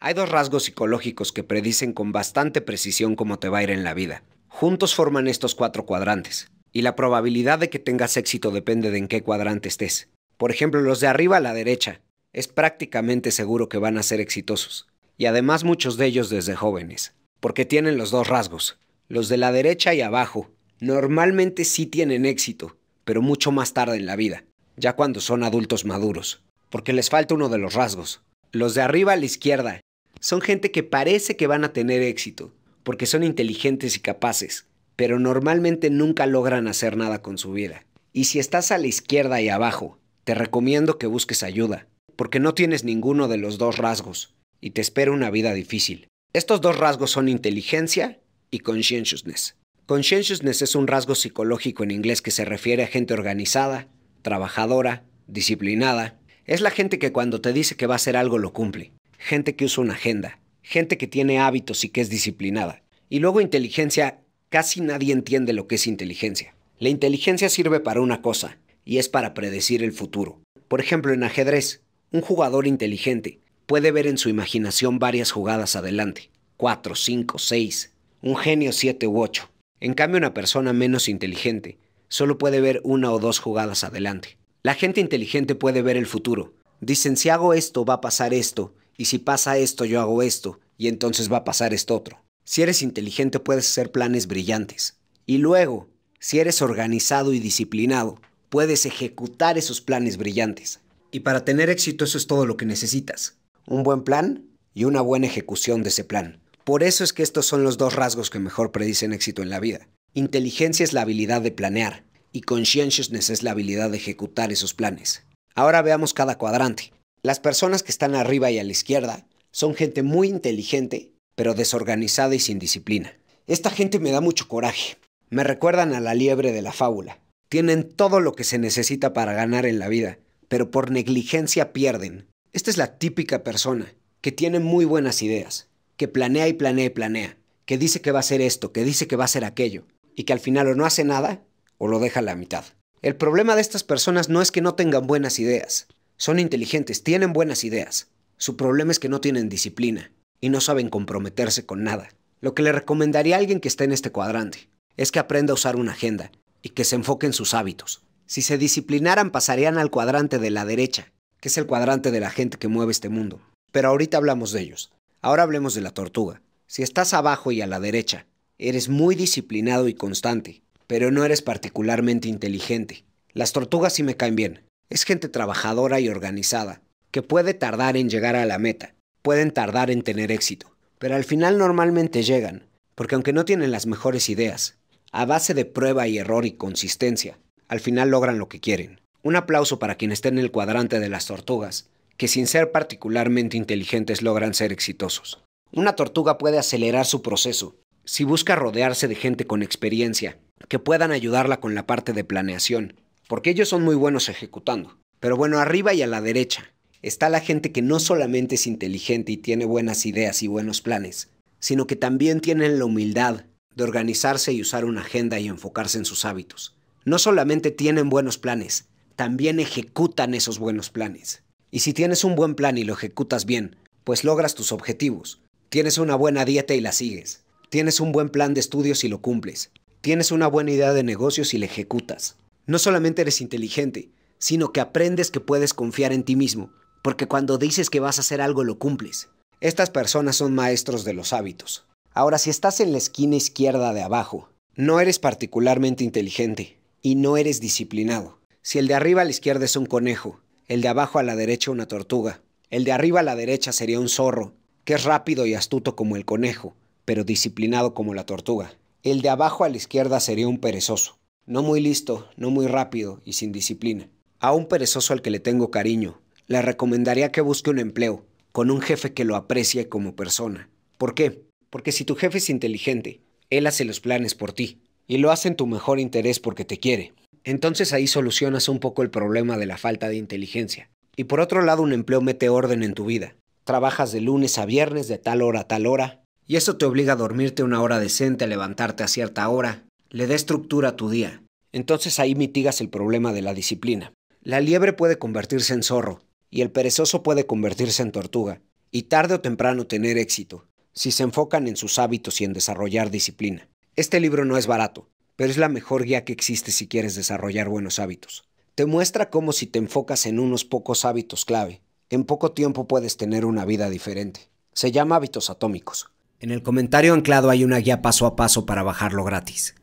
Hay dos rasgos psicológicos que predicen con bastante precisión cómo te va a ir en la vida. Juntos forman estos cuatro cuadrantes, y la probabilidad de que tengas éxito depende de en qué cuadrante estés. Por ejemplo, los de arriba a la derecha, es prácticamente seguro que van a ser exitosos, y además muchos de ellos desde jóvenes, porque tienen los dos rasgos. Los de la derecha y abajo normalmente sí tienen éxito, pero mucho más tarde en la vida, ya cuando son adultos maduros, porque les falta uno de los rasgos. Los de arriba a la izquierda son gente que parece que van a tener éxito, porque son inteligentes y capaces, pero normalmente nunca logran hacer nada con su vida. Y si estás a la izquierda y abajo, te recomiendo que busques ayuda, porque no tienes ninguno de los dos rasgos, y te espera una vida difícil. Estos dos rasgos son inteligencia y conscientiousness. Conscientiousness es un rasgo psicológico en inglés que se refiere a gente organizada, trabajadora, disciplinada. Es la gente que cuando te dice que va a hacer algo lo cumple gente que usa una agenda, gente que tiene hábitos y que es disciplinada. Y luego inteligencia, casi nadie entiende lo que es inteligencia. La inteligencia sirve para una cosa, y es para predecir el futuro. Por ejemplo, en ajedrez, un jugador inteligente puede ver en su imaginación varias jugadas adelante, 4, 5, 6, un genio 7 u 8. En cambio, una persona menos inteligente solo puede ver una o dos jugadas adelante. La gente inteligente puede ver el futuro. Dicen, si hago esto, va a pasar esto, y si pasa esto yo hago esto, y entonces va a pasar esto otro. Si eres inteligente puedes hacer planes brillantes. Y luego, si eres organizado y disciplinado, puedes ejecutar esos planes brillantes. Y para tener éxito eso es todo lo que necesitas. Un buen plan y una buena ejecución de ese plan. Por eso es que estos son los dos rasgos que mejor predicen éxito en la vida. Inteligencia es la habilidad de planear y conscientiousness es la habilidad de ejecutar esos planes. Ahora veamos cada cuadrante. Las personas que están arriba y a la izquierda son gente muy inteligente, pero desorganizada y sin disciplina. Esta gente me da mucho coraje. Me recuerdan a la liebre de la fábula. Tienen todo lo que se necesita para ganar en la vida, pero por negligencia pierden. Esta es la típica persona que tiene muy buenas ideas, que planea y planea y planea, que dice que va a hacer esto, que dice que va a hacer aquello, y que al final o no hace nada o lo deja a la mitad. El problema de estas personas no es que no tengan buenas ideas, son inteligentes, tienen buenas ideas. Su problema es que no tienen disciplina y no saben comprometerse con nada. Lo que le recomendaría a alguien que esté en este cuadrante es que aprenda a usar una agenda y que se enfoque en sus hábitos. Si se disciplinaran pasarían al cuadrante de la derecha, que es el cuadrante de la gente que mueve este mundo. Pero ahorita hablamos de ellos. Ahora hablemos de la tortuga. Si estás abajo y a la derecha, eres muy disciplinado y constante, pero no eres particularmente inteligente. Las tortugas sí me caen bien, es gente trabajadora y organizada, que puede tardar en llegar a la meta, pueden tardar en tener éxito, pero al final normalmente llegan, porque aunque no tienen las mejores ideas, a base de prueba y error y consistencia, al final logran lo que quieren. Un aplauso para quien esté en el cuadrante de las tortugas, que sin ser particularmente inteligentes logran ser exitosos. Una tortuga puede acelerar su proceso si busca rodearse de gente con experiencia, que puedan ayudarla con la parte de planeación, porque ellos son muy buenos ejecutando. Pero bueno, arriba y a la derecha está la gente que no solamente es inteligente y tiene buenas ideas y buenos planes, sino que también tienen la humildad de organizarse y usar una agenda y enfocarse en sus hábitos. No solamente tienen buenos planes, también ejecutan esos buenos planes. Y si tienes un buen plan y lo ejecutas bien, pues logras tus objetivos. Tienes una buena dieta y la sigues. Tienes un buen plan de estudios y lo cumples. Tienes una buena idea de negocios y la ejecutas. No solamente eres inteligente, sino que aprendes que puedes confiar en ti mismo, porque cuando dices que vas a hacer algo lo cumples. Estas personas son maestros de los hábitos. Ahora, si estás en la esquina izquierda de abajo, no eres particularmente inteligente y no eres disciplinado. Si el de arriba a la izquierda es un conejo, el de abajo a la derecha una tortuga, el de arriba a la derecha sería un zorro, que es rápido y astuto como el conejo, pero disciplinado como la tortuga. El de abajo a la izquierda sería un perezoso no muy listo, no muy rápido y sin disciplina. A un perezoso al que le tengo cariño, le recomendaría que busque un empleo, con un jefe que lo aprecie como persona. ¿Por qué? Porque si tu jefe es inteligente, él hace los planes por ti, y lo hace en tu mejor interés porque te quiere. Entonces ahí solucionas un poco el problema de la falta de inteligencia. Y por otro lado, un empleo mete orden en tu vida. Trabajas de lunes a viernes de tal hora a tal hora, y eso te obliga a dormirte una hora decente, a levantarte a cierta hora, le dé estructura a tu día. Entonces ahí mitigas el problema de la disciplina. La liebre puede convertirse en zorro y el perezoso puede convertirse en tortuga y tarde o temprano tener éxito si se enfocan en sus hábitos y en desarrollar disciplina. Este libro no es barato, pero es la mejor guía que existe si quieres desarrollar buenos hábitos. Te muestra cómo si te enfocas en unos pocos hábitos clave, en poco tiempo puedes tener una vida diferente. Se llama hábitos atómicos. En el comentario anclado hay una guía paso a paso para bajarlo gratis.